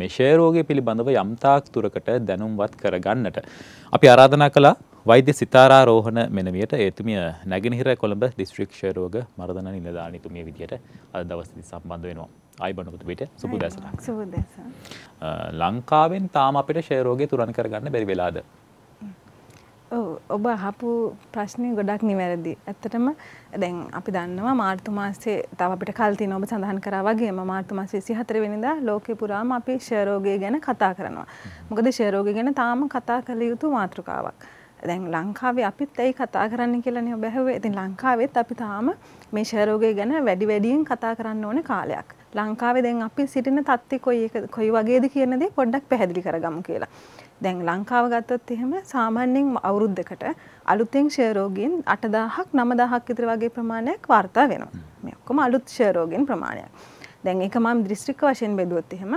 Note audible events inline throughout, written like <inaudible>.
මේ ෂේරෝගය පිළිබඳව යම්තාක් තුරකට දැනුම්වත් කරගන්නට. අපි ආරාධනා කළා වෛද්‍ය සිතාරා රෝහණ මෙනවියට ඒතුමිය නැගෙනහිර කොළඹ දිස්ත්‍රික් ෂේරෝග මර්ධන නිලධාරීතුමිය විදියට අද දවසේදී සම්බන්ධ වෙනවා. ආයි බණුතුමිට සුබ දැසනක්. සුබ දැසන. ලංකාවෙන් තාම අපිට ෂේරෝගය තුරන් කරගන්න බැරි වෙලාද? ඔබ අහපු ප්‍රශ්නය ගොඩක් නිවැරදි. ඇත්තටම දැන් අපි දන්නවා මාර්තු මාසේ තව අපිට කල් තියෙන ඔබ සඳහන් කරා වගේම මාර්තු මාසේ 24 වෙනිදා ලෝකෙ පුරාම අපි ක්ෂය රෝගය ගැන කතා කරනවා. මොකද ක්ෂය රෝගය ගැන තාම කතා කළ යුතු මාතෘකාවක්. දැන් ලංකාවේ අපිත් ඇයි කතා කරන්න කියලානේ ඔබ ඇහුවේ. ඉතින් ලංකාවෙත් අපි තාම මේ ක්ෂය රෝගය ගැන වැඩි වැඩියෙන් කතා කරන්න ඕනේ කාලයක්. ලංකාවේ දැන් අපි සිටින තත්ත්වය කොයි කොයි වගේද කියන දේ පොඩ්ඩක් පැහැදිලි කරගමු කියලා. දැන් ලංකාව ගත්තොත් එහෙම සාමාන්‍යයෙන් අවුරුද්දකට අලුතෙන් ෂයරෝගීන් 8000ක් 9000ක් විතර වගේ ප්‍රමාණයක් වාර්තා වෙනවා. මේ ඔක්කොම අලුත් ෂයරෝගීන් ප්‍රමාණයක්. දැන් ඒක මම දිස්ත්‍රික්ක වශයෙන් බෙදුවොත් එහෙම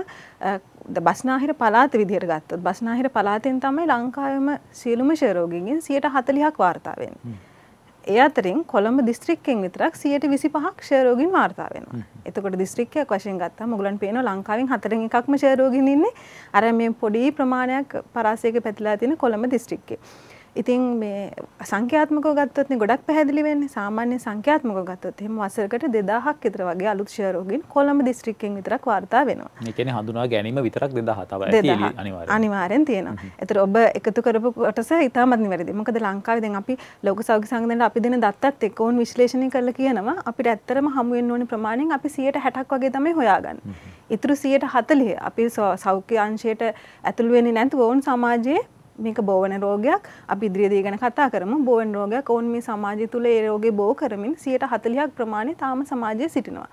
බස්නාහිර පළාත විදිහට ගත්තොත් බස්නාහිර පළාතෙන් තමයි ලංකාවේම සියලුම ෂයරෝගීන්ගෙන් 140ක් වාර්තා වෙන්නේ. ඒ අතරින් කොළඹ දිස්ත්‍රික්කෙන් විතරක් සියයට විසි පහක් ෂයරෝගින් වාර්තා වෙනවා. එතකොට දිස්ත්‍රික්කයක් වශයෙන් ගත්තම මුගලන් පේනවා ලංකාවෙන් හතරෙන් එකක්ම ෂයරෝගින් ඉන්නේ. අර මේ පොඩි ප්‍රමාණයක් පරාසයක පැතිලා තියෙන කොළඹ දිස්ත්‍රික්කේ. ඉතින් මේ සංඛ්‍යාත්මකව ගත්තොත් නේ ගොඩක් පැහැදිලි වෙන්නේ. සාමාන්‍ය සංඛ්‍යාත්මකව ගත්තොත් එහෙම වසරකට 2000ක් විතර වගේ අලුත් ෂෙයා රෝගීන් කොළඹ දිස්ත්‍රික්කයෙන් විතරක් වාර්තා වෙනවා. ඒ කියන්නේ හඳුනා ගැනීම විතරක් 2000 තමයි අනිවාර්යෙන්. අනිවාර්යෙන් තියෙනවා. ඒතර ඔබ එකතු කරපු කොටස ඉතාමත් නිවැරදි. මොකද ලංකාවේ දැන් අපි ලෝක සෞඛ්‍ය සංගමයෙන් අපි දෙන දත්තත් එක්ක ඕන් විශ්ලේෂණය කරලා කියනවා අපිට ඇත්තටම හමු වෙන්න ඕනේ ප්‍රමාණයෙන් අපි 160ක් වගේ තමයි හොයාගන්නේ. ඉතුරු 140 අපි සෞඛ්‍ය අංශයට ඇතුළු වෙන්නේ නැතුව ඕන් සමාජයේ මේක බෝවන රෝගයක් අපි ඉදිරියේදී ගැන කතා කරමු බෝවන් රෝගයක් ඔවුන් මේ සමාජය තුළ ඒ රෝගේ බෝ කරමින් 140ක් ප්‍රමාණය තාම සමාජයේ සිටිනවා.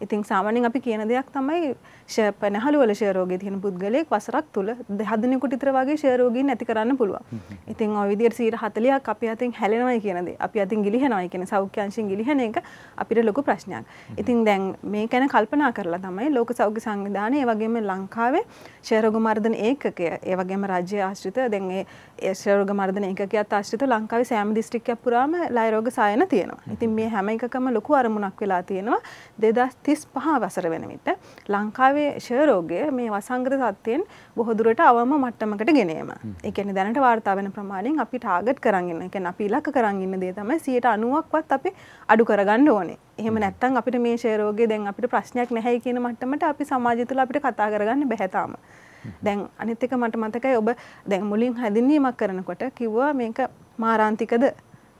ඉතින් සාමාන්‍යයෙන් අපි කියන දෙයක් තමයි ෂර්පනහළු වල ෂර් රෝගේ තියෙන පුද්ගලයෙක් වසරක් තුළ 10 දිනකට විතර වගේ ෂර් රෝගීන් නැති කරන්න පුළුවන්. ඉතින් ওই විදිහට 140ක් අපි අතින් හැලෙනවයි කියන දේ. අපි අතින් ගිලිහෙනවයි කියන සෞඛ්‍ය අංශෙන් ගිලිහෙන එක අපිට ලොකු ප්‍රශ්නයක්. ඉතින් දැන් මේ ගැන කල්පනා කරලා තමයි ලෝක සෞඛ්‍ය සංවිධානය ඒ වගේම ලංකාවේ ෂර් රෝග මර්ධන ඒකකය ඒ වගේම රාජ්‍ය ආශ්‍රිත දැන් නැත්තං ඒ ඒශ්‍රරෝග මර්ධන එකකත් අශ්‍රිත ලංකාවේ සෑම දිස්ට්‍රික්කයක් පුරාම ලයරෝග සායන තියෙනවා. ඉතින් මේ හැම එකකම ලොකු අරමුණක් වෙලා තියෙනවා 2035 වසර වෙන විට ලංකාවේ ෂයරෝගය මේ වසංගත තත්ත්වයෙන් බොහෝ දුරට අවම මට්ටමකට ගෙන එම. ඒ කියන්නේ දැනට වාර්තා වෙන ප්‍රමාණයෙන් අපි ටාගට් කරන් ඉන්න. ඒ කියන්නේ අපි ඉලක්ක කරන් ඉන්න දේ තමයි 90%ක්වත් අපි අඩු කරගන්න ඕනේ. එහෙම නැත්නම් අපිට මේ ෂයරෝගය දැන් අපිට ප්‍රශ්නයක් නැහැ කියන මට්ටමට අපි සමාජය තුළ අපිට කතා කරගන්න බැහැ තාම. දැන් අනිත් එක මට මතකයි ඔබ දැන් මුලින් හැඳින්වීමක් කරනකොට කිව්වා මේක මාරාන්තිකද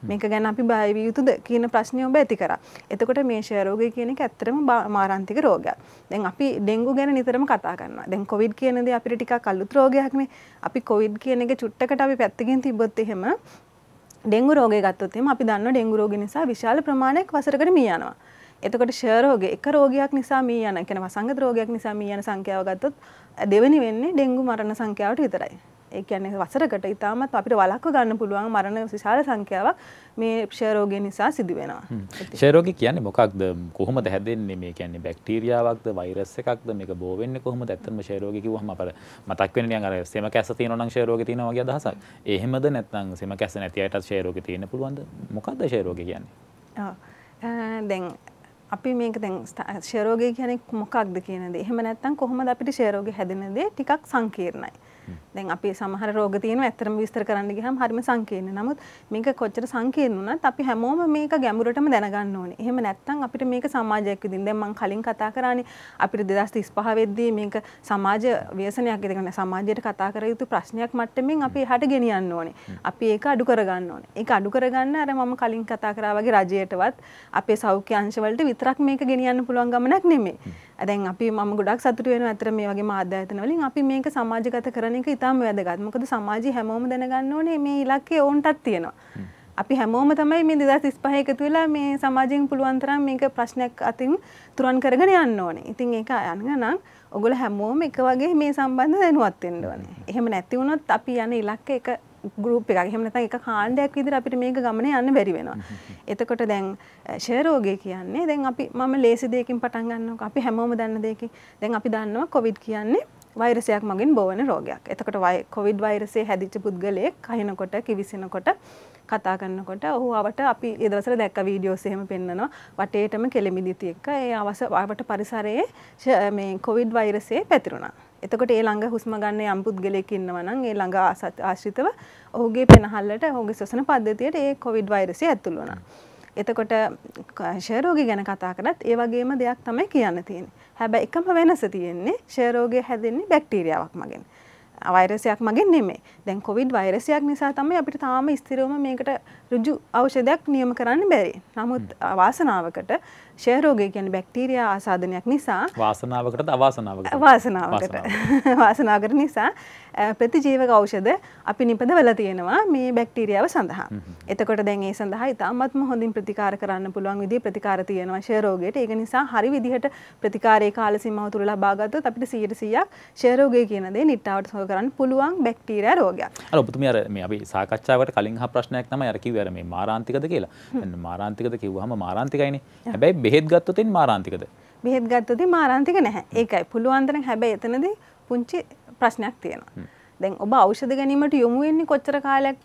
මේක ගැන අපි බයවිය යුතුද කියන ප්‍රශ්නය ඔබ ඇති කරා. එතකොට මේ ක්ෂය රෝගය කියන එක ඇත්තටම මාරාන්තික රෝගයක්. දැන් අපි ඩෙන්ගු ගැන නිතරම කතා කරනවා. දැන් කොවිඩ් කියන දේ අපිට ටිකක් අලුත් රෝගයක්නේ. අපි කොවිඩ් කියන එක චුට්ටකට අපි පැත්තකින් තිබ්බොත් එහෙම ඩෙංගු රෝගය ගත්තොත් එහෙම අපි දන්නවා ඩෙංගු රෝගය නිසා විශාල ප්‍රමාණයක් වසරකට මිය යනවා. එතකොට ෂය රෝගය එක රෝගයක් නිසා මිය යන කියන වසංගත රෝගයක් නිසා මිය යන සංඛ්‍යාව ගත්තොත් දෙවනි වෙන්නේ ඩෙංගු මරණ සංඛ්‍යාවට විතරයි. ඒ කියන්නේ වසරකට ඉතාමත් අපිට වළක්ව ගන්න පුළුවන් මරණ විශාල සංඛ්‍යාවක් මේ ක්ෂයරෝගය නිසා සිදු වෙනවා. ක්ෂයරෝගී කියන්නේ මොකක්ද? කොහොමද හැදෙන්නේ? මේ කියන්නේ බැක්ටීරියාවක්ද, වෛරස් එකක්ද? මේක බෝ වෙන්නේ කොහොමද? ඇත්තටම ක්ෂයරෝගී කිව්වහම අපර මතක් වෙන්නේ නිකන් අර සෙම කැස්ස තියෙනවා නම් ක්ෂයරෝගී තියෙනවා වගේ අදහසක්. එහෙමද නැත්නම් සෙම කැස්ස නැති අයටත් ක්ෂයරෝගී තියෙන්න පුළුවන්ද? මොකක්ද ක්ෂයරෝගී කියන්නේ? ආ දැන් අපි මේක දැන් ෂයරෝගය කියන්නේ මොකක්ද කියන දේ. එහෙම නැත්නම් කොහොමද අපිට ෂයරෝගය හැදෙන දේ ටිකක් සංකීර්ණයි. දැන් අපි සමහර රෝග තියෙනවා ඇත්තටම විස්තර කරන්න ගියහම හරිම සංකීර්ණ. නමුත් මේක කොච්චර සංකීර්ණ වුණත් අපි හැමෝම මේක ගැඹුරටම දැනගන්න ඕනේ. එහෙම නැත්නම් අපිට මේක සමාජයක් විදිහින් දැන් මම කලින් කතා කරානේ අපිට 2035 වෙද්දී මේක සමාජ ව්‍යසනයක් ඉදගෙන සමාජයට කතා කර යුතු ප්‍රශ්නයක් මට්ටමින් අපි එහාට ගෙනියන්න ඕනේ. අපි ඒක අඩු කරගන්න ඕනේ. ඒක අඩු කරගන්න අර මම කලින් කතා කරා වගේ රජයටවත් අපේ සෞඛ්‍ය අංශවලට විතරක් මේක ගෙනියන්න පුළුවන් ගමනක් නෙමෙයි. දැන් අපි මම ගොඩක් සතුටු වෙනවා අතර මේ වගේ මාධ්‍යයතන වලින් අපි මේක සමාජගත කරන එක ඉතාම වැදගත්. මොකද සමාජය හැමෝම දැනගන්න ඕනේ මේ ඉලක්කය ඕන්ටත් තියෙනවා. අපි හැමෝම තමයි මේ 2035 එකතු වෙලා මේ සමාජයෙන් පුළුවන් තරම් මේක ප්‍රශ්නයක් අතින් තුරන් කරගෙන යන්න ඕනේ. ඉතින් ඒක යන්න නම් ඔගොල්ලෝ හැමෝම එක වගේ මේ සම්බන්ධ දැනුවත් වෙන්න ඕනේ. එහෙම නැති වුණොත් අපි යන ඉලක්ක එක ගරුප් එකක් හෙමනත එක කාණ්ඩයක් විදිර අපිට මේක ගමන යන්න බැරි වෙනවා. එතකොට දැන් ෂේරෝගය කියන්නේ දැන් අපි මම ලේසි දෙයකින් පටන් ගන්නවා අපි හැමෝම දන්න දෙයකින් දැන් අපි දන්නවා කොවිඩ් කියන්නේ වෛරසයක් මගින් බෝවන රෝගයක්. එතකොට කොවිඩ් වෛරසේ හැදිච්ච පුද්ගලයෙක් කහිනකොට කිවිසෙනකොට කතා කරන්නකොට ඔහුවට අපි ඒදවසර දැක්ක වීඩියෝස් එහෙම පෙන්නවා වටේටම කෙලෙමිදිති එක්ක ඒ අවස වට පරිසරයේ මේ කොවිඩ් වෛරසේ පැතිරුණා. එතකොට ඒ ළඟ හුස්ම ගන්න යම් පුද්ගලයෙක් ඉන්නවා නම් ඒ ළඟ ආශ්‍රිතව ඔහුගේ පෙනහල්ලට ඔහුගේ ශ්වසන පද්ධතියට ඒ කොවිඩ් වෛරසය ඇතුල් වුණා. එතකොට ෂයරෝගී ගැන කතා කරත් ඒ වගේම දෙයක් තමයි කියන්න තියෙන්නේ. හැබැයි එකම වෙනස තියෙන්නේ ෂයරෝගය හැදෙන්නේ බැක්ටීරියාවක් මගෙන්. වෛරසයක් මගෙන් නෙමෙයි. දැන් කොවිඩ් වෛරසයක් නිසා තමයි අපිට තාම ස්ථිරවම මේකට රුජු අවෂදයක් නියම කරන්න බැරි. නමුත් වාසනාවකට ෂයරෝගය කියන බැක්ටීරයා ආසාධනයක් නිසා වාසනාවකට අවාසනාවකට වාසනාවකට <laughs> වාසනාගර නිසා ප්‍රතිජීවක ඖෂධ අපි නිපදවල තියෙනවා මේ බැක්ටීරියාව සඳහා. එතකොට දැන් ඒ සඳහා ඉතාමත්ම හොඳින් ප්‍රතිකාර කරන්න පුළුවන් විදිහේ ප්‍රතිකාර තියෙනවා ෂයරෝගයට. ඒක නිසා හරි විදිහට ප්‍රතිකාරයේ කාල සීමාව තුල ලබා ගත්තොත් අපිට 100%ක් ෂයරෝගය කියන දේ නිට්ටාවට සොය කරන්න පුළුවන් බැක්ටීරියා රෝගයක්. අර ඔබතුමිය අර මේ අපි සාකච්ඡාවකට කලින් අහ ප්‍රශ්නයක් තමයි අර කිව්වේ කිව්වේ අර මේ මාරාන්තිකද කියලා. දැන් මාරාන්තිකද කිව්වහම මාරාන්තිකයිනේ. හැබැයි බෙහෙත් ගත්තොත් එන්නේ මාරාන්තිකද? බෙහෙත් ගත්තොත් මාරාන්තික නැහැ. ඒකයි. පුළුවන් තරම් හැබැයි එතනදී පුංචි ප්‍රශ්නයක් තියෙනවා. දැන් ඔබ ඖෂධ ගැනීමට යොමු වෙන්නේ කොච්චර කාලයක්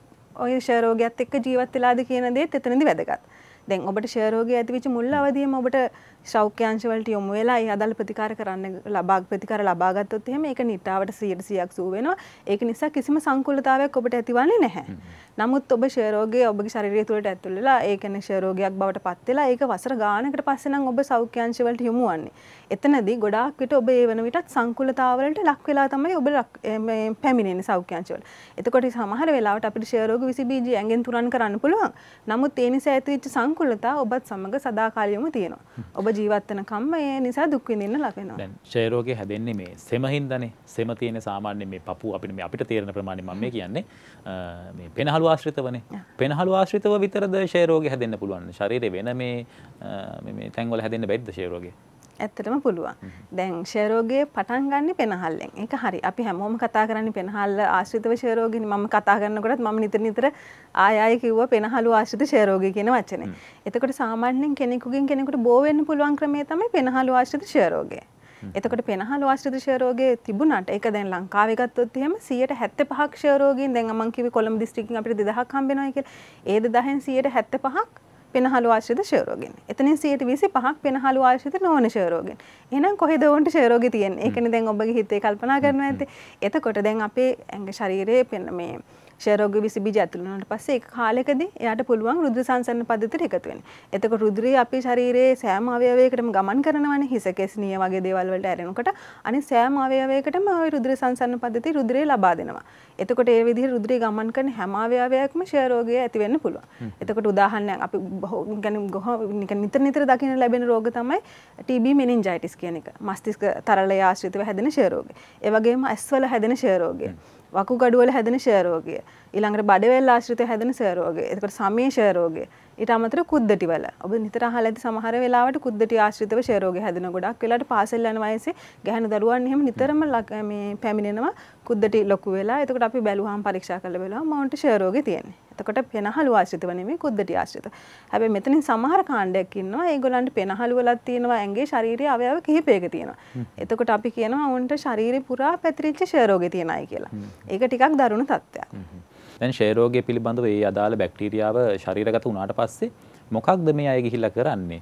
ඔය ෂයරෝගයත් එක්ක ජීවත් වෙලාද කියන දේත් එතනදී වැදගත්. දැන් ඔබට ෂයරෝගය ඇතිවෙච්ච මුල් අවධියේම ඔබට ශෞඛ්‍යංශවලට යොමු වෙලා ඒ අදාළ ප්‍රතිකාර කරන්න ලබා ප්‍රතිකාර ලබා ගත්තොත් එහෙම ඒක නිට්ටාවට 100%ක් සුව වෙනවා. ඒක නිසා කිසිම සංකූලතාවයක් ඔබට ඇතිවන්නේ නැහැ. නමුත් ඔබ ක්ෂය රෝගය ඔබගේ ශරීරය තුළට ඇතුල් වෙලා ඒ කියන්නේ ක්ෂය රෝගයක් බවට පත් වෙලා ඒක වසර ගානකට පස්සේ නම් ඔබ සෞඛ්‍යංශවලට යොමු වන්නේ. එතනදී ගොඩාක් විට ඔබ ඒ වෙන විටත් සංකූලතාවලට ලක් වෙලා තමයි ඔබ පැමිණෙන්නේ සෞඛ්‍යංශවල. එතකොට සමහර වෙලාවට අපිට ක්ෂය රෝග විසි බීජ ඇඟෙන් තුරන් කරන්න පුළුවන්. නමුත් ඒ නිසා ඇතිවෙච්ච සංකූලතා ඔබත් සමග සදාකාලිකවම තියෙනවා. ඔබ ජීවත්වන කම්ම ඒ නිසා දුක්විඳන්න ලබෙනවා ශේරෝගේ හැදෙන්නේ මේ සෙමහින්දනේ සෙම තියෙන සාමාන්‍ය මේ පපු අපි මේ අපිට තේරෙන ප්‍රමාණය මම කියන්නේ මේ පෙනහළු ආශ්‍රිත වනේ පෙනහළු ආශ්‍රිතව විතරද ශේරෝගේ හැදෙන්න පුළුවන් ශරීරය වෙන මේ තැන්වල හැදෙන්න බැරිද ශේරෝගේ ඇත්තටම පුළුවන් දැන් ෂයරෝගය පටන් ගන්න පෙනහල්ලෙන් එක හරි අපි හැමෝම කතා කරන්න පෙනහල්ල ආශ්‍රිතව ෂයරෝගෙන ම කතා කරන්නකොටත් ම නිතර නිතර ආයය කිව්ව පෙනහලු ආශ්‍රිත ෂයරෝගය කියෙන වචනය එතකොට සාමාන්‍යෙන් කෙනෙකුගින් කෙනෙකුට බෝවෙන් පුළුවන් ක්‍රමේ තමයි පෙනහලු ආශ්‍රිත ෂයරෝගය එතකට පෙනහලු ආශ්‍රිත ෂයරෝගේ තිබුණට එක දැන් ලංකාවගත්තොත් එහෙම සියයට හැත්ත පහක් ෂයරෝගෙන් දැන් අමංකිව කොළම් දිස්ත්‍රිකින් අපිට දෙදහක් හම්බෙනවා කියලා ඒද දහෙන් සියයට හැත්ත පහක් පෙනහළු ආශ්‍රිත ෂයරෝගෙන්. එතනින් 125ක් පෙනහළු ආශ්‍රිත නොවන ෂයරෝගෙන්. එහෙනම් කොහෙද උන්ට ෂයරෝගී තියෙන්නේ? ඒකනේ දැන් ඔබගේ හිතේ කල්පනා කරනවා ඇත්තේ. එතකොට දැන් අපේ ඇඟ ශරීරයේ මේ ෂයරෝග විසි බීජ ඇතුළුනට පස්සේ එක කාලෙකදී එයාට පුළුවන් රුධිර සංසරණ පද්ධතියට එකතු වෙන්න. එතකොට රුධිරය අපේ ශරීරයේ සෑම අවයවයකටම ගමන් කරනවනේ හිස කෙස්නිය වගේ දේවල් වලට ඇරෙනකොට අනිත් සෑම අවයවයකටම ওই රුධිර සංසරණ පද්ධතිය රුධිරය ලබා දෙනවා. එතකොට ඒ විදිහට රුධිරය ගමන් කරන හැම අවයවයකම ෂයරෝගය ඇති වෙන්න පුළුවන්. එතකොට උදාහරණයක් අපි බොහෝ නිකන් නිතර නිතර දකින්න ලැබෙන රෝග තමයි TB meningitis කියන එක. මස්තිෂ්ක තරලය ආශ්‍රිතව හැදෙන ෂයරෝගය. ඒ වගේම ඇස්වල හැදෙන ෂයරෝගය. වකුගඩුවල හැදෙන ක්ෂයරෝගය ඊළඟට බඩවැල් ආශ්‍රිත හැදෙන ෂයරෝගය. එතකොට සමේ ෂයරෝගය. ඊට අමතරව කුද්දටි වල. ඔබ නිතර අහලා ඇති සමහර වෙලාවට කුද්දටි ආශ්‍රිතව ෂයරෝගය හැදෙන ගොඩක් වෙලාවට පාසල් යන වයසේ ගැහැණු දරුවන් එහෙම නිතරම මේ පැමිණෙනවා කුද්දටි ලොකු වෙලා. එතකොට අපි බැලුවාම පරීක්ෂා කරලා බැලුවාම මවන්ට ෂයරෝගය තියෙන්නේ. එතකොට පෙනහළු ආශ්‍රිතව නෙමෙයි කුද්දටි ආශ්‍රිත. හැබැයි මෙතනින් සමහර කාණ්ඩයක් ඉන්නවා. ඒගොල්ලන්ට පෙනහළු වලක් තියෙනවා. ඇඟේ ශාරීරික අවයව කිහිපයක තියෙනවා. එතකොට අපි කියනවා උන්ට ශරීරේ පුරා පැතිරිච්ච ෂයරෝගය තියෙනයි කියලා. ඒක ටිකක් දරුණු තත්ත්වයක්. දැන් ෂේරෝගය පිළිබඳව ඒ අදාළ බැක්ටීරියාව ශරීරගත වුණාට පස්සේ මොකක්ද මේ අය ගිහිල්ලා කරන්නේ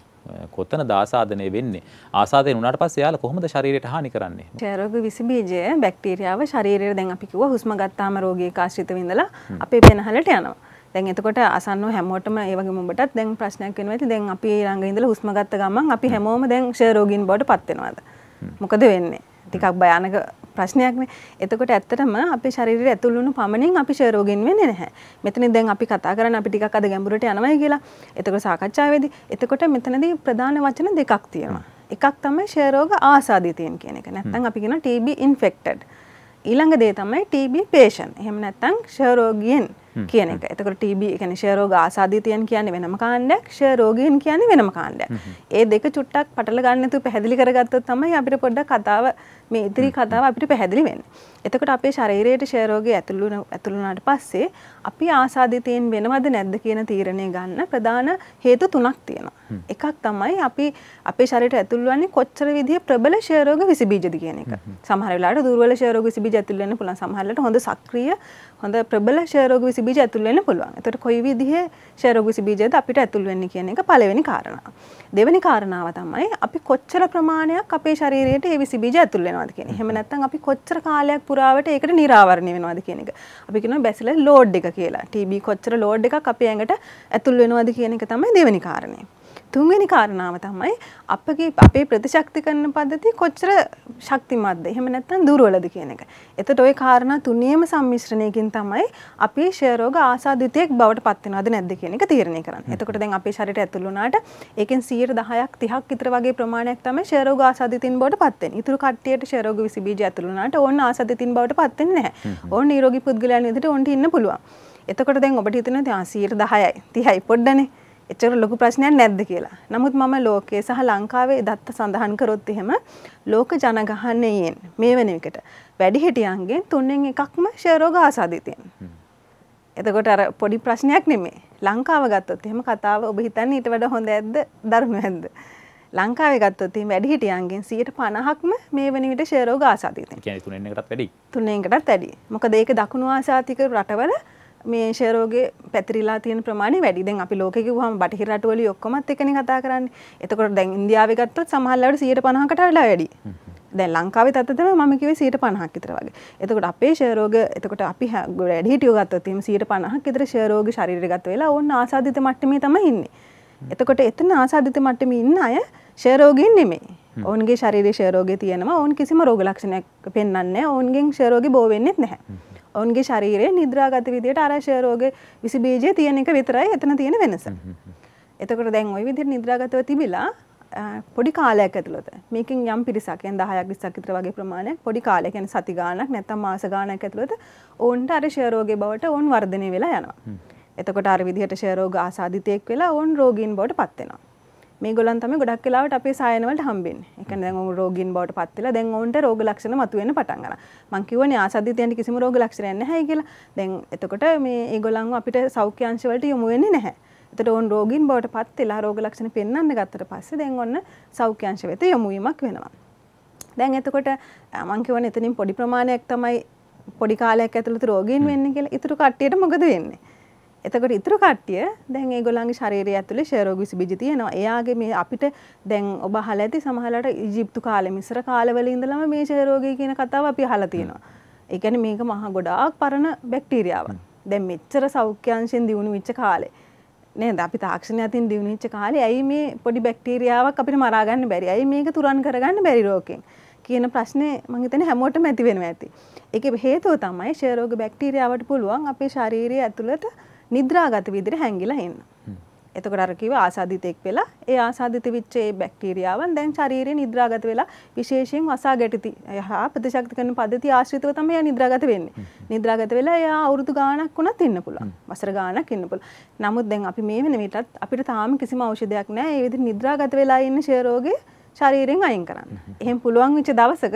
කොතන දාසාදනය වෙන්නේ ආසාදනය වුණාට පස්සේ යාලා කොහොමද ශරීරයට හානි කරන්නේ ෂේරෝග විස බීජය බැක්ටීරියාව ශරීරයේ දැන් අපි කිව්වා හුස්ම ගත්තාම රෝගීක ආශ්‍රිත විඳලා අපේ පෙනහලට යනවා දැන් එතකොට අසන්න හැමෝටම ඒ වගේ මොඹටත් දැන් ප්‍රශ්නයක් වෙනවා ඉතින් දැන් අපි ළඟ ඉඳලා හුස්ම ගත්ත ගමන් අපි හැමෝම දැන් ෂය රෝගීන් බවට පත් වෙනවාද මොකද වෙන්නේ ටිකක් භයානක ප්‍රශ්නයක්නේ එතකොට ඇත්තටම අපි ශරීරය ඇතුළුණු පමණින් අපි ෂයරෝගෙන් වෙන්නේ නැහැ. මෙතන දැන් අපි කතා කරන්නේ අපි ටිකක් අද ගැඹුරට යනවායි කියලා. එතකොට සාකච්ඡාවේදී එතකොට මෙතනදී ප්‍රධාන වචන දෙකක් තියෙනවා. එකක් තමයි ෂයරෝග ආසාදිතයෙන් තියෙන කියන එක. නැත්නම් අපි කියන TB infected. ඊළඟ දේ තමයි TB patient. එහෙම නැත්නම් ෂයරෝගියන් කියන එක. එතකොට TB කියන්නේ ෂයරෝග ආසාදිතයෙන් කියන්නේ වෙනම කාණ්ඩයක්, ෂයරෝගියන් කියන්නේ වෙනම කාණ්ඩයක්. ඒ දෙක චුට්ටක් පටල ගන්න නැතුව පැහැදිලි කරගත්තොත් තමයි අපිට පොඩ්ඩක් කතාව මේ ඉදිරි කතාව අපිට පැහැදිලි වෙන්න. එතකොට අපේ ශරීරයට ෂයරෝගේ ඇතුළුන ඇතුළුනාට පස්සේ අපි ආසාධිතයෙන් වෙනවද නැද්ද කියන තීරණය ගන්න ප්‍රධාන හේතු තුනක් තියෙනවා. එකක් තමයි අපි අපේ ශරීරයට ඇතුළුවන්නේ කොච්චර විදිහ ප්‍රබල ෂයරෝග විසබීජද කියන එක. සමහර වෙලාවට දුර්වල ෂයරෝග විසබීජ ඇතුළු වෙන්න පුළුවන්. සමහර වෙලාවට හොඳ සක්‍රීය හොඳ ප්‍රබල ෂයරෝග විසබීජ ඇතුළු වෙන්න පුළුවන්. එතකොට කොයි විදිහේ ෂයරෝග විසබීජද අපිට ඇතුළු වෙන්නේ කියන එක පළවෙනි කාරණා. දෙවෙනි කාරණාව තමයි අපි කොච්චර ප්‍රමාණයක් අපේ ශරීරයට ඒ විසබීජ ඇතුළු වෙනවද වෙනවද කියන එහෙම නැත්නම් අපි කොච්චර කාලයක් පුරාවට ඒකට නිරාවරණය වෙනවද කියන එක. අපි කියනවා බැසිලර් ලෝඩ් එක කියලා. TB කොච්චර ලෝඩ් එකක් අපේ ඇඟට ඇතුල් වෙනවද කියන එක තමයි දෙවෙනි කාරණේ. තුන්වෙනි කාරණාව තමයි අපගේ අපේ ප්‍රතිශක්ති කරන පද්ධති කොච්චර ශක්තිමත්ද එහෙම නැත්නම් දුර්වලද කියන එක. එතකොට ওই කාරණා තුනේම සම්මිශ්‍රණයකින් තමයි අපේ ෂය රෝග ආසාදිතයෙක් බවට පත් වෙනවද නැද්ද කියන එක තීරණය කරන්නේ. එතකොට දැන් අපේ ශරීරයට ඇතුළු වුණාට ඒකෙන් 10ක් 30ක් විතර වගේ ප්‍රමාණයක් තමයි ෂය රෝග ආසාදිතින් බවට පත් වෙන්නේ. ඊටු කට්ටියට ෂය රෝග විස බීජ ඇතුළු වුණාට ඕන ආසාදිතින් බවට පත් වෙන්නේ නැහැ. ඕන නිරෝගී පුද්ගලයන් විදිහට ඕන්ට ඉන්න පුළුවන්. එතකොට දැන් ඔබට හිතෙනවා 100 10යි 30යි පොඩ්ඩනේ එච්චර ලොකු ප්‍රශ්නයක් නැද්ද කියලා. නමුත් මම ලෝකයේ සහ ලංකාවේ දත්ත සඳහන් කරොත් එහෙම ලෝක ජනගහනයෙන් මේ වෙන විකට වැඩිහිටියන්ගෙන් තුන්ෙන් එකක්ම ෂයරෝග ආසාදිතය තියෙනවා. එතකොට අර පොඩි ප්‍රශ්නයක් නෙමේ. ලංකාව ගත්තොත් එහෙම කතාව ඔබ හිතන්නේ ඊට වඩා හොඳ ඇද්ද ධර්ම ඇද්ද? ලංකාවේ ගත්තොත් එහෙම වැඩිහිටියන්ගෙන් 50%ක්ම මේ වෙන විට ෂයරෝග ආසාදිතය. ඒ කියන්නේ තුනෙන් එකටත් වැඩි. තුනෙන් එකටත් වැඩි. මොකද ඒක දකුණු ආසියාතික රටවල මේ ෂේරෝගේ පැතිරිලා තියෙන ප්‍රමාණය වැඩි. දැන් අපි ලෝකෙ කිව්වම බටහිර රටවල ඔක්කොමත් එකනේ කතා කරන්නේ. එතකොට දැන් ඉන්දියාවේ ගත්තොත් සමහර ලාවට 150කට වඩා වැඩි. දැන් ලංකාවේ තත්ත තමයි මම කිව්වේ 150ක් විතර වගේ. එතකොට අපේ ෂය රෝග එතකොට අපි වැඩි හිටියෝ ගත්තොත් එහෙම 150ක් විතර ෂය රෝග ශරීරගත වෙලා ඕන්න ආසාදිත මට්ටමේ තමයි ඉන්නේ. එතකොට එතන ආසාදිත මට්ටමේ ඉන්න අය ෂය රෝගීන් නෙමෙයි. ඔවුන්ගේ ශරීරයේ ෂය රෝගේ තියෙනවා. ඔවුන් කිසිම රෝග ලක්ෂණයක් පෙන්වන්නේ නැහැ. ඔවුන්ගෙන් ෂය රෝගී බෝ වෙන්නේත් නැහැ. ඔවුන්ගේ ශරීරය නිද්‍රාගත විදියට ආරශයරෝග විසි බීජය තියෙන එක විතරයි එතන තියෙන වෙනස. එතකට දැන් ඔය විදිර නිද්‍රාගතව තිබිලා පොඩි කාලයක් ඇතුළත මේකින් යම් පිරිසක්යන් දහයක් විස්සක් විතර වගේ ප්‍රමාණයක් පොඩි කාලයක් යන සති ගාණක් නැත්නම් මාස ගාණක් ඇතුළත ඔවුන්ට අර ක්ෂය රෝගේ බවට ඔවුන් වර්ධනය වෙලා යනවා. එතකොට අර විදිහට ක්ෂය රෝග ආසාදිතයෙක් වෙලා ඔවුන් රෝගීන් බවට පත් වෙනවා. මේ ගොලන් තම ගොඩක් කලාවට අපේ සායනවලට හම්බෙන් එක දැ රෝගින් බවට පත්වෙල දැන් ඔවන්ට රෝග ලක්ෂණ මතුවෙන පටන්ගන මංකිවන ආසධතයන්ට කිසිම රෝග ලක්ෂණයන්න හැ කියලා දැන් එතකොට මේ ඒගොලන් අපිට සෞඛ්‍යංශවලට යොමුවෙන්නේ නැහැ එතට ඔවන් රෝගින් බවට පත් එලා රෝග ලක්ෂණ පෙන්න්න ගත්තට පස්සේ දැන් ඔන්න සෞඛ්‍යංශ වෙත යොමුීමක් වෙනවා. දැන් එතකොට මංකිවන එතනින් පොඩි ප්‍රමාණයක් තමයි පොඩි කාලයක් ඇතුළතු රෝගීන් වෙන්න කියලා ඉතුරු කට්ටියට මොකද වෙන්නේ එතකට ඉතුරු කට්ටිය දැන් ඒගොලන්ගේ ශරීරය ඇතුළේ ශරෝග විසිබිජි තියෙනවා. එයාගේ මේ අපිට දැන් ඔබ අහලා ඇති සමහරලාට ඊජිප්තු කාලේ මිස්ර කාලවල ඉඳලම මේ ශරෝගී කියන කතාව අපි අහලා තියෙනවා. ඒ කියන්නේ මේක මහා ගොඩාක් පරණ බැක්ටීරියාවක්. දැන් මෙච්චර සෞඛ්‍ය අංශෙන් දියුණු වෙච්ච කාලේ නේද අපි තාක්ෂණය අතින් දියුණු වෙච්ච කාලේ ඇයි මේ පොඩි බැක්ටීරියාවක් අපිට මරා ගන්න බැරි? ඇයි මේක තුරන් කරගන්න බැරි රෝගයෙන්? කියන ප්‍රශ්නේ මං හිතන්නේ හැමෝටම ඇති වෙනවා ඇති. ඒකේ හේතුව තමයි ශරෝග බැක්ටීරියාවට පුළුවන් අපේ ශාරීරිය ඇතුළට නිද්‍රාගත විදිහට හැංගිලා ඉන්න. එතකොට අර කිව්ව ආසාදිතෙක් වෙලා ඒ ආසාදිත වෙච්ච ඒ බැක්ටීරියාවන් දැන් ශරීරේ නිද්‍රාගත වෙලා විශේෂයෙන් වසා ගැටිති. එහා ප්‍රතිශක්ති කරන පද්ධතිය ආශ්‍රිතව තමයි එයා නිද්‍රාගත වෙන්නේ. නිද්‍රාගත වෙලා එයා අවුරුදු ගාණක් වුණත් ඉන්න පුළුවන්. වසර ගාණක් ඉන්න පුළුවන්. නමුත් දැන් අපි මේ වෙන විටත් අපිට තාම කිසිම ඖෂධයක් නැහැ. ඒ විදිහට නිද්‍රාගත වෙලා ඉන්න ෂය රෝගේ ශරීරයෙන් අයින් කරන්න. එහෙම පුළුවන් වෙච්ච දවසක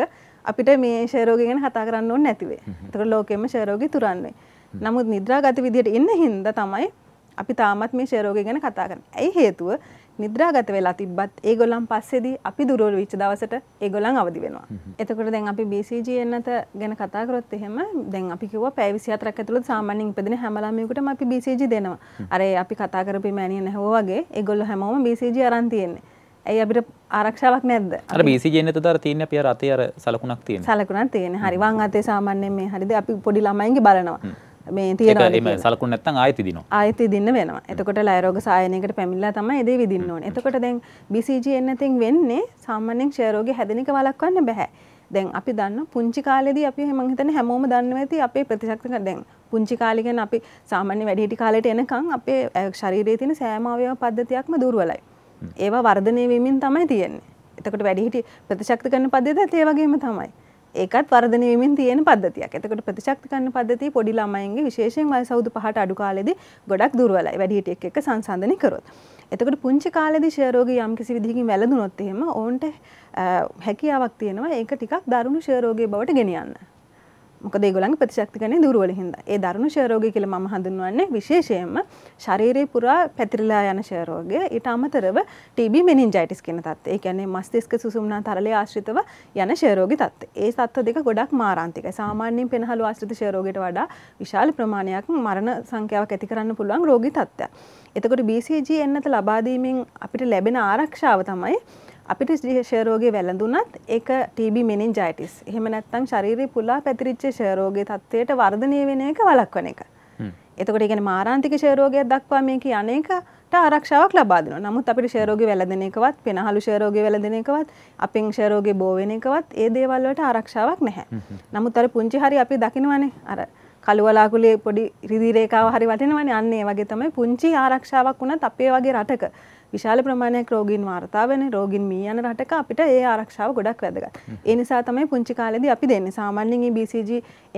අපිට මේ ෂය රෝගය ගැන කතා කරන්න ඕනේ නැති වෙයි. ඒතකොට ලෝකෙම ෂය රෝගී තුරන්නේ. නමුත් නිද්‍රාගත විදිහට ඉන්න හින්ද තමයි අපි තාමත් මේ ෂේරෝගය ගැන කතා කරන්නේ. ඇයි හේතුව නිද්‍රාගත වෙලා තිබ්බත් ඒගොල්ලන් පස්සේදී අපි දුර්වල වෙච්ච දවසට ඒගොල්ලන් අවදි වෙනවා. එතකොට දැන් අපි BCG එන්නත ගැන කතා කරොත් එහෙම දැන් අපි කිව්වා පැය 24ක් ඇතුළත සාමාන්‍යයෙන් ඉපදෙන හැම ළමයෙකුටම අපි BCG දෙනවා. අර අපි කතා කරපු මෑණියන් ඇහුවා වගේ ඒගොල්ලෝ හැමෝම BCG අරන් තියෙන්නේ. ඇයි අපිට ආරක්ෂාවක් නැද්ද අර බීසිජන තර තියන අපිය රතය අර සලකුණක් තියෙන සලකුණක් තියෙන හරිවාං අතේ සාමාන්‍යයෙන් මේ හරිද අපි පොඩි ළමයින්ගේ බලනවා මේ තියෙන සලකු නැත්තන් ආයති දින ආයති දින්න වෙනවා එතකොට ලයරෝග සායනයකට පැමිල්ලා තම එදේ විදින්න ඕන එතකොට දැන් BCG එන්නතින් වෙන්නේ සාමාන්‍යයෙන් ක්ෂයරෝගේ හැදෙනක වලක්වන්න බැහැ දැන් අපි දන්න පුංචි කාලෙදී අපි මං හිතන්නේ හැමෝම දන්නවා ඇති අපේ ප්‍රතිශක්තිය දැන් පුංචි කාලේ කියන්නේ අපි සාමාන්‍ය වැඩිහිටි කාලයට එනකන් අපේ ශරීරයේ තියෙන සෑම අවයව පද්ධතියක්ම දුර්වලයි. ඒවා වර්ධනය වෙමින් තමයි තියෙන්නේ. එතකොට වැඩිහිටි ප්‍රතිශක්ති කරන පද්ධතියත් ඒ වගේම තමයි. ඒකත් වර්ධනයමින් තියෙන පද්ධතියක් එතකට ප්‍රතිශක්තිකන්න පද්ධති පොඩි ළමයින්ගේ විශේෂයෙන් වය සෞදු පහට අඩු කාලෙදි ගොඩක් දුර්වලයි වැඩිහිටියෙක් එක සංසන්ධනය කරොත්. එතකට පුංචි කාලෙදි ෂයරෝගී යම් කිසි විදිහකින් වැළඳුනොත් එහෙම ඕන්ට හැකියාවක් තියෙනවා ඒක ටිකක් දරුණු ෂයරෝගී බවට ගෙනියන්න. මොක දෙගොලන් ප්‍රතිශක්තිකනය දුරුවල හිද ඒ දරුණු ශයරෝගය කියල ම හඳුන්වන්නේ විශේෂයෙන්ම ශරීරය පුරා පැතිරලා යන ශයරෝගය ඉට අමතරව ටබ මෙනින් ජයිටිස් කෙන තත් ඒ කියන්නේ මස්තිස්ක සුසුම්නා තරල ආශ්‍රිතව යන ශයරෝගි තත් ඒ සත්ව දෙක ගොඩක් මාරන්තික සාමාන්‍යෙන් පෙනහළු ආශ්‍රිත ශයරෝගයට වඩා විශාල ප්‍රමාණයක් මරණ සංඛ්‍යාවක් ඇති කරන්න පුළුවන් රෝගි තත්ත්ය එතකොට BCG එන්නත ලබාදීමෙන් අපිට ලැබෙන ආරක්ෂාව තමයි අපිට ෂයරෝගේ වැළඳුනත් ඒක TB මෙනින්ජයිටිස්. එහෙම නැත්නම් ශරීරය පුලා පැතිරිච්ච ෂයරෝගේ තත්ත්වයට වර්ධනය වෙන එක වළක්වන එක. එතකොට කියන්නේ මාරාන්තික ෂයරෝගයක් දක්වා මේක අනේකට ආරක්ෂාවක් ලබා දෙනවා. නමුත් අපිට ෂයරෝගේ වැළඳෙන එකවත්, පෙනහළු ෂයරෝගේ වැළඳෙන එකවත්, අපෙන් ෂයරෝගේ බෝ වෙන එකවත් ඒ දේවල් වලට ආරක්ෂාවක් නැහැ. නමුත් අර පුංචි හරි අපි දකිනවනේ අර කළුවලාකුලේ පොඩි රිදිරේකාව හරි වටිනවනේ අන්න ඒ වගේ තමයි පුංචි ආරක්ෂාවක් වුණත් අපේ වගේ රටක විශාල ප්‍රමාණයක් රෝගීන් වාර්තා වෙන රෝගින් මී යන රටක අපිට ඒ ආරක්ෂාව ගොඩක් වැදගත්. ඒ නිසා තමයි පුංචි කාලෙදී අපි දෙන්නේ සාමාන්‍යයෙන් මේ BCG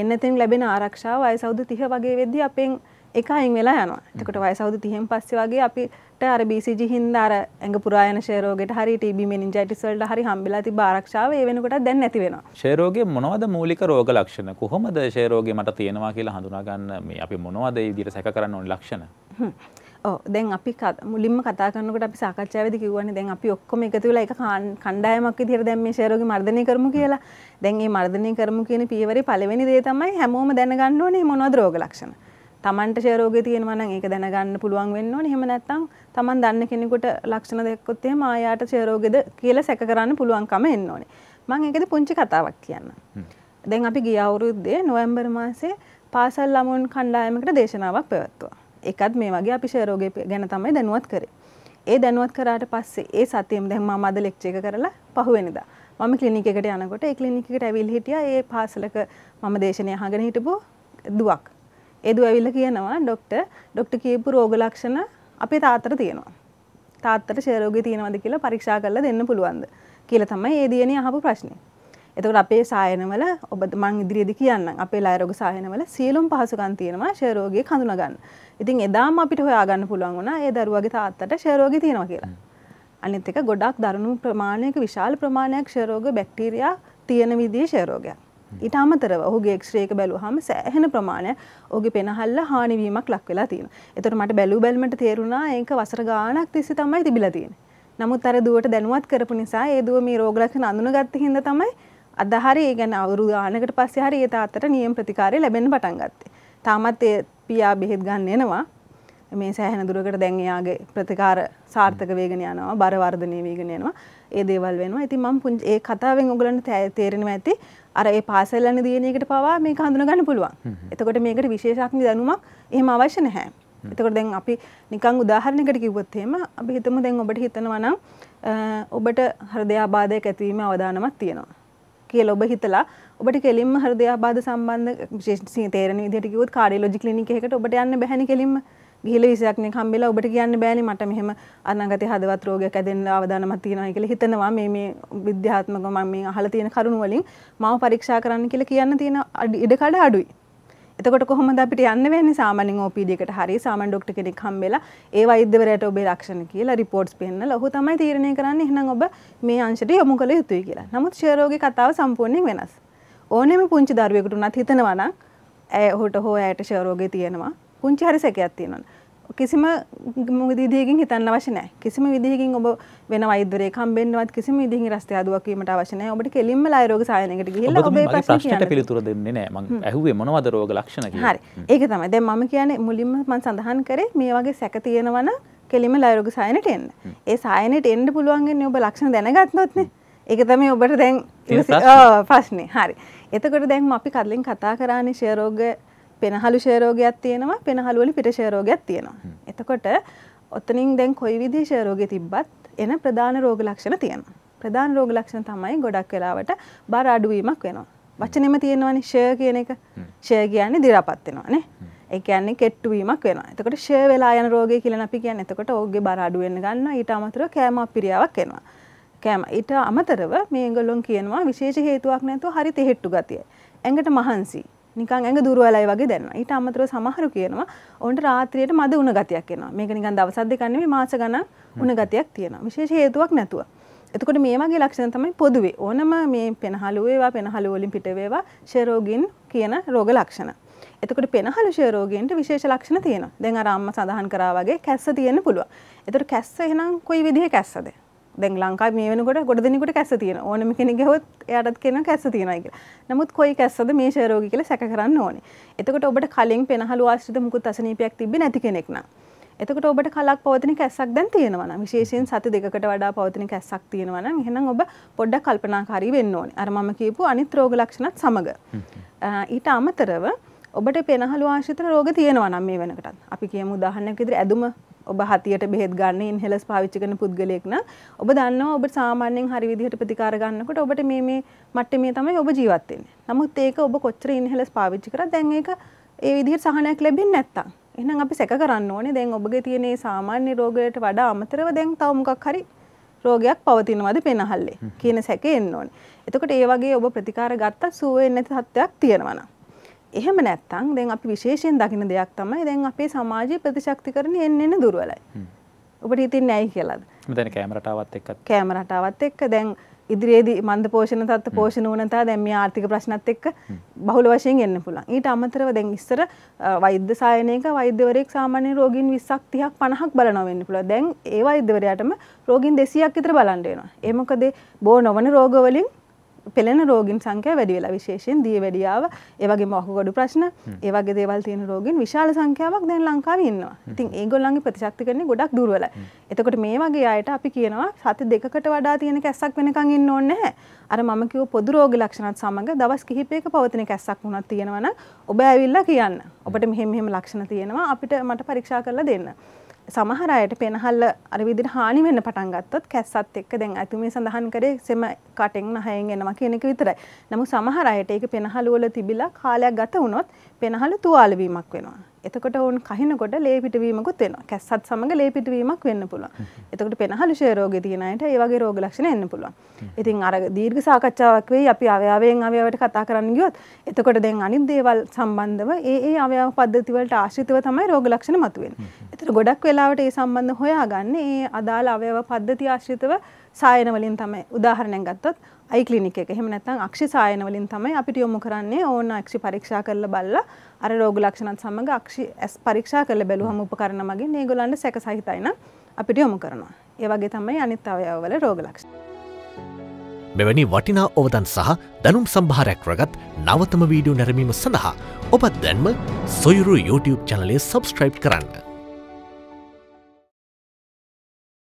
එන්නතෙන් ලැබෙන ආරක්ෂාව වයස අවුරුදු 30 වගේ වෙද්දී අපෙන් එක අයින් වෙලා යනවා. එතකොට වයස අවුරුදු 30න් පස්සේ වගේ අපිට අර BCG හින්දා අර ඇඟ පුරා යන ක්ෂය රෝගෙට හරි TB meningitis වලට හරි හම්බෙලා තිබ්බ ආරක්ෂාව ඒ වෙනකොට දැන් නැති වෙනවා. ක්ෂය රෝගේ මොනවද මූලික රෝග ලක්ෂණ? කොහොමද ක්ෂය රෝගේ මට තියෙනවා කියලා හඳුනා ගන්න මේ අපි මොනවද ඒ විදිහට සැක කරන්න ඕනේ ලක්ෂණ? දැන් අපි මුලින්ම කතා කරනකට අපි සාකච්ඡාවද කිවන්නේ දැන් අපි ඔක්කොම එකතු වෙලා එක කණ්ඩායමක් විදිහට දැන් මේ ෂෙරෝගේ මර්ධනය කරමු කියලා. දැන් මේ මර්ධනය කරමු කියන පියවරේ පළවෙනි දේ තමයි හැමෝම දැනගන්න ඕනේ මොනවද රෝග ලක්ෂණ. Tamanට ෂෙරෝගේ තියෙනවා නම් ඒක දැනගන්න පුළුවන් වෙන්න ඕනේ. එහෙම නැත්නම් Taman දන්න කෙනෙකුට ලක්ෂණ දැක්කොත් එහෙම ආයාට ෂෙරෝගේද කියලා සැක කරන්න පුළුවන්කම එන්න ඕනේ. මම ඒකද පුංචි කතාවක් කියන්න. දැන් අපි ගිය අවුරුද්දේ නොවැම්බර් මාසේ පාසල් ළමුන් කණ්ඩායමකට දේශනාවක් පැවැත්තුවා. එකත් මේ වගේ අපි ෂයරෝගය ගැන තමයි දැනුවත් කරේ. ඒ දැනුවත් කරාට පස්සේ ඒ සතියම දැන් මම අද ලෙක්චර් එක කරලා පහුවෙනිදා මම ක්ලිනික් එකට යනකොට ඒ ක්ලිනික් එකට ඇවිල්ලා හිටියා ඒ පාසලක මම දේශනය අහගෙන හිටපු දුවක්. ඒ දුව ඇවිල්ලා කියනවා ડોක්ටර් ડોක්ටර් කියපු රෝග ලක්ෂණ අපේ තාත්තට තියෙනවා. තාත්තට ෂයරෝගය තියෙනවද කියලා පරීක්ෂා කරලා දෙන්න පුළුවන්ද කියලා තමයි ඒ දියණිය අහපු ප්‍රශ්නේ. එතකට අපේ සායනවල ඔබ මං ඉදිරියේදි කියන්න අපේ ලයරෝග සායනවල සියලුම් පහසුකම් තියෙනවා ෂයරෝගී කඳුනගන්න. ඉතින් එදාම අපිට හොයාගන්න පුළුවන් වුණා ඒ දරුවගේ තාත්තට ෂයරෝගී තියෙනවා කියලා. අනිත් එක ගොඩක් දරුණු ප්‍රමාණයක විශාල ප්‍රමාණයක් ෂයරෝග බැක්ටීරියා තියෙන විදිහේ ෂයරෝගයක්. ඊට අමතරව ඔහුගේ එක්ස්්‍රේක බැලුවහම සෑහෙන ප්‍රමාණය ඔහුගේ පෙනහල්ල හානිවීමක් ලක් වෙලා තියෙන. එතකොට මට බැලු බැලමට තේරුණා ඒක වසර ගාණක් තිස්සේ තමයි තිබිලා තියෙන්නේ. නමුත් අර දුවට දැනුවත් කරපු නිසා ඒ දුව මේ රෝග ලක්ෂණ අඳුනගත්ත හින්දා තමයි අදහරි ඒ ගැන අවුරුදු ගානකට පස්සේ හරි ඒ තාත්තට නියම ප්‍රතිකාරය ලැබෙන්න පටන් ගත්තේ. තාමත් ඒ පියා බෙහෙත් ගන්න එනවා. මේ සෑහෙන දුරකට දැන් එයාගේ ප්‍රතිකාර සාර්ථක වේගෙන යනවා, බර වර්ධනය වේගෙන යනවා. ඒ දේවල් වෙනවා. ඉතින් මම පුංචි ඒ කතාවෙන් ඔයගලන්ට තේරෙනවා ඇති අර ඒ පාසල් යන දින එකට පවා මේක හඳුනා ගන්න පුළුවන්. එතකොට මේකට විශේෂඥ දැනුමක් එහෙම අවශ්‍ය නැහැ. එතකොට දැන් අපි නිකන් උදාහරණයකට කිව්වොත් එහෙම අපි හිතමු දැන් ඔබට හිතනවා නම් ඔබට හෘදයාබාධයක් ඇතිවීමේ අවදානමක් තියෙනවා. කියල ඔබ හිතලා ඔබට කෙලින්ම හෘදය ආබාධ සම්බන්ධ විශේෂ තේරෙන විදිහට කිව්වොත් කාඩියොලොජි ක්ලිනික් එකකට ඔබට යන්න බැහැනේ කෙලින්ම ගිහිල විසයක්නේ හම්බෙලා ඔබට කියන්න බෑනේ මට මෙහෙම අනාගතේ හදවත් රෝගයක් ඇදෙන්න අවදානමක් තියෙනවා කියලා හිතනවා මේ මේ විද්‍යාත්මකව මම මේ අහලා තියෙන කරුණු වලින් මාව පරීක්ෂා කරන්න කියලා කියන්න තියෙන ඉඩ කඩ අඩුයි එතකොට කොහොමද අපිට යන්න වෙන්නේ සාමාන්‍යයෙන් OPD එකට හරි සාමාන්‍ය ඩොක්ටර් කෙනෙක් හම්බෙලා ඒ වෛද්‍යවරයාට ඔබේ ලක්ෂණ කියලා රිපෝට්ස් පෙන්නලා ඔහු තමයි තීරණය කරන්නේ එහෙනම් ඔබ මේ අංශයට යොමු කළ යුතුයි කියලා. නමුත් ක්ෂය රෝගී කතාව සම්පූර්ණයෙන් වෙනස්. ඕනෑම පුංචි දරුවෙකුට උනත් හිතනවා නම් ඇය ඔහුට හෝ ඇයට ක්ෂය රෝගේ තියෙනවා. පුංචි හරි සැකයක් තියෙනවා. කිසිම විදිහකින් හිතන්න අවශ්‍ය නැහැ. කිසිම විදිහකින් ඔබ වෙන වෛද්‍යවරයෙක් හම්බෙන්නවත් කිසිම විදිහකින් රස්තිය ආදුවක් වීමට අවශ්‍ය නැහැ. ඔබට කෙලින්ම ලාය රෝග සායනයකට ගිහිල්ලා ඔබේ ප්‍රශ්න කියන්න. පිළිතුර දෙන්නේ නැහැ. මම ඇහුවේ මොනවද රෝග ලක්ෂණ කියලා. හරි. ඒක තමයි. දැන් මම කියන්නේ මුලින්ම මම සඳහන් කරේ මේ වගේ සැක තියෙනවනම් කෙලින්ම ලාය රෝග සායනයට එන්න. ඒ සායනයට එන්න පුළුවන් වෙන්නේ ඔබ ලක්ෂණ දැනගත්තොත් නේ. ඒක තමයි ඔබට දැන් ප්‍රශ්නේ. හරි. එතකොට දැන් අපි කලින් කතා කරානේ ෂය රෝග පෙනහලු ෂයරෝගයක් තියෙනවා පෙනහළු වලින් පිට ෂයරෝගයක් තියෙනවා. එතකොට ඔතනින් දැන් කොයි විදිහේ ෂයරෝගේ තිබ්බත් එන ප්‍රධාන රෝග ලක්ෂණ තියෙනවා. ප්‍රධාන රෝග ලක්ෂණ තමයි ගොඩක් වෙලාවට බර අඩුවීමක් වෙනවා. වචනෙම තියෙනවනේ ෂය කියන එක. ෂය කියන්නේ දි รา පත් වෙනවානේ. ඒ කියන්නේ කෙට්ටු වීමක් වෙනවා. එතකොට ෂය වෙලා යන රෝගය කියලා අපි කියන්නේ. එතකොට ඕගේ බර අඩු වෙන ගන්නවා. ඊට අමතරව කෑම අපිරියාවක් එනවා. කෑම ඊට අමතරව මේගොල්ලොන් කියනවා විශේෂ හේතුවක් නැතුව හරි තෙහෙට්ටු ගතිය. ඇඟට මහන්සි. නිකන් ඇඟ දුරවලයි වගේ දැනෙනවා. ඊට අමතරව සමහරු කියනවා ඔවුන්ට රාත්‍රියට මද උණ ගතියක් එනවා. මේක නිකන් දවස් දෙකක් නෙමෙයි මාස ගණන් උණ ගතියක් තියෙනවා. විශේෂ හේතුවක් නැතුව. එතකොට මේ වගේ ලක්ෂණ තමයි පොදුවේ. ඕනම මේ පෙනහළු වේවා පෙනහළු වලින් පිට වේවා ෂේරෝගින් කියන රෝග ලක්ෂණ. එතකොට පෙනහළු ෂේරෝගීන්ට විශේෂ ලක්ෂණ තියෙනවා. දැන් අර අම්මා සඳහන් කරා වගේ කැස්ස තියෙන්න පුළුවන්. එතකොට කැස්ස එහෙනම් කොයි විදිහේ කැස්සද? දැන් ලංකා මේ වෙනකොට ගොඩ දෙනෙකුට කැස තියෙන ඕනම කෙනෙක් ගහුවොත් එයාටත් කියනවා කැස තියෙනයි කියලා. නමුත් කොයි කැස්සද මේ ෂය රෝගී කියලා සැක කරන්න ඕනේ. එතකොට ඔබට කලින් පෙනහළු ආශ්‍රිත මුකුත් අසනීපයක් තිබ්බේ නැති කෙනෙක් නම්. එතකොට ඔබට කලක් පවතින කැස්සක් දැන් තියෙනවා නම් විශේෂයෙන් සති දෙකකට වඩා පවතින කැස්සක් තියෙනවා නම් එහෙනම් ඔබ පොඩ්ඩක් කල්පනාකාරී වෙන්න ඕනේ. අර මම කියපු අනිත් රෝග ලක්ෂණත් සමග. ඊට අමතරව ඔබට පෙනහළු ආශ්‍රිත රෝග තියෙනවා නම් මේ වෙනකටත්. අපි කියමු උදාහරණයක් විදිහට ඇදුම ඔබ හතියට බෙහෙත් ගන්න ඉන්හෙලස් පාවිච්චි කරන පුද්ගලයෙක් නම් ඔබ දන්නවා ඔබ සාමාන්‍යයෙන් හරි විදිහට ප්‍රතිකාර ගන්නකොට ඔබට මේ මේ මට්ටමේ තමයි ඔබ ජීවත් වෙන්නේ. නමුත් ඒක ඔබ කොච්චර ඉන්හෙලස් පාවිච්චි කරත් දැන් ඒක ඒ විදිහට සහනයක් ලැබෙන්නේ නැත්තම්. එහෙනම් අපි සැක කරන්න ඕනේ දැන් ඔබගේ තියෙන මේ සාමාන්‍ය රෝගයට වඩා අමතරව දැන් තව මොකක් හරි රෝගයක් පවතිනවද පෙනහල්ලේ කියන සැකේ එන්න ඕනේ. එතකොට ඒ වගේ ඔබ ප්‍රතිකාර ගත්තත් සුව වෙන්නේ නැති තත්ත්වයක් තියෙනවා නම් එහෙම නැත්තං දැන් අපි විශේෂයෙන් දකින දෙයක් තමයි දැන් අපේ සමාජය ප්‍රතිශක්ති කරන එන්න එන්න දුරුවලයි. ඔබට හිතින් ඇයි කියලාද දැන් කෑමරටාවත් එක්ක කෑමරටාවත් එක්ක දැන් ඉදිරියේදී මන්ද පෝෂණ තත්ත්ව පෝෂණ වනතා දැන් මේ ආර්ථික ප්‍රශ්නත් එක්ක බහුල වශයෙන් එන්න පුළුවන්. ඊට අමතරව දැන් ඉස්සර වෛද්‍ය සායනයක වෛද්‍යවරයෙක් සාමාන්‍ය රෝගීන් 20ක් 30ක් 50ක් බලනවා වෙන්න පුළුවන්. දැන් ඒ වෛද්‍යවරයාටම රෝගීන් 200ක් විතර බලන්න වෙනවා. ඒ මොකද බෝ නොවන රෝගවලින් පෙළෙන රෝගින් සංඛ්‍යා වැඩි වෙලා විශේෂයෙන් දියවැඩියාව, ඒ වගේම අහුගඩු ප්‍රශ්න, ඒ වගේ දේවල් තියෙන රෝගීන් විශාල සංඛ්‍යාවක් දැන් ලංකාවේ ඉන්නවා. ඉතින් ඒගොල්ලන්ගේ ප්‍රතිශක්තිකරණය ගොඩක් දුර්වලයි. එතකොට මේ වගේ අයට අපි කියනවා සති දෙකකට වඩා තියෙන කැස්සක් වෙනකන් ඉන්න ඕනේ නැහැ. අර මම කිව්ව පොදු රෝග ලක්ෂණත් සමග දවස් කිහිපයක පවතින කැස්සක් වුණත් තියෙනවා නම් ඔබ ඇවිල්ලා කියන්න. ඔබට මෙහෙම මෙහෙම ලක්ෂණ තියෙනවා අපිට මට පරීක්ෂා කරලා දෙන්න. සමහර අයට පෙනහල්ල අර විදිහට හානි වෙන්න පටන් ගත්තොත් කැස්සත් එක්ක දැන් අතුමේ සඳහන් කරේ සෙම කටෙන් නහයෙන් එනවා කියන එක විතරයි. නමුත් සමහර අයට ඒක පෙනහළු වල තිබිලා කාලයක් ගත වුණොත් පෙනහළු තුවාල වීමක් වෙනවා. එතකොට ඔවුන් කහිනකොට ලේ පිටවීමකුත් වෙනවා. කැස්සත් සමග ලේ පිටවීමක් වෙන්න පුළුවන්. එතකොට පෙනහළු ක්ෂය රෝගේ තියෙන අයට ඒ වගේ රෝග ලක්ෂණ එන්න පුළුවන්. ඉතින් අර දීර්ඝ සාකච්ඡාවක් වෙයි අපි අවයවයෙන් අවයවයට කතා කරන්න ගියොත් එතකොට දැන් අනිත් දේවල් සම්බන්ධව ඒ ඒ අවයව පද්ධති වලට ආශ්‍රිතව තමයි රෝග ලක්ෂණ මතුවෙන්නේ. ඒතර ගොඩක් වෙලාවට ඒ සම්බන්ධ හොයාගන්නේ ඒ අදාළ අවයව පද්ධති ආශ්‍රිතව සායන වලින් තමයි. උදාහරණයක් ගත්තොත් අයිකලිනික එක එහෙම නැත්නම් අක්ෂි සායන වලින් තමයි අපිට යොමු කරන්නේ ඕන අක්ෂි පරීක්ෂා කරලා බලලා අර රෝග ලක්ෂණත් සමග අක්ෂි ඇස් පරීක්ෂා කරලා බැලුවම උපකරණ මගින් මේගොල්ලන්ට සැක සහිතයි නම් අපිට යොමු කරනවා. ඒ වගේ තමයි අනිත් අවයවවල රෝග ලක්ෂණ. මෙවැනි වටිනා ඔවදන් සහ දැනුම් සම්භාරයක් රගත් නවතම වීඩියෝ නැරමීම සඳහා ඔබත් දැන්ම සොයුරු YouTube චැනලය සබස්ක්‍රයිබ් කරන්න.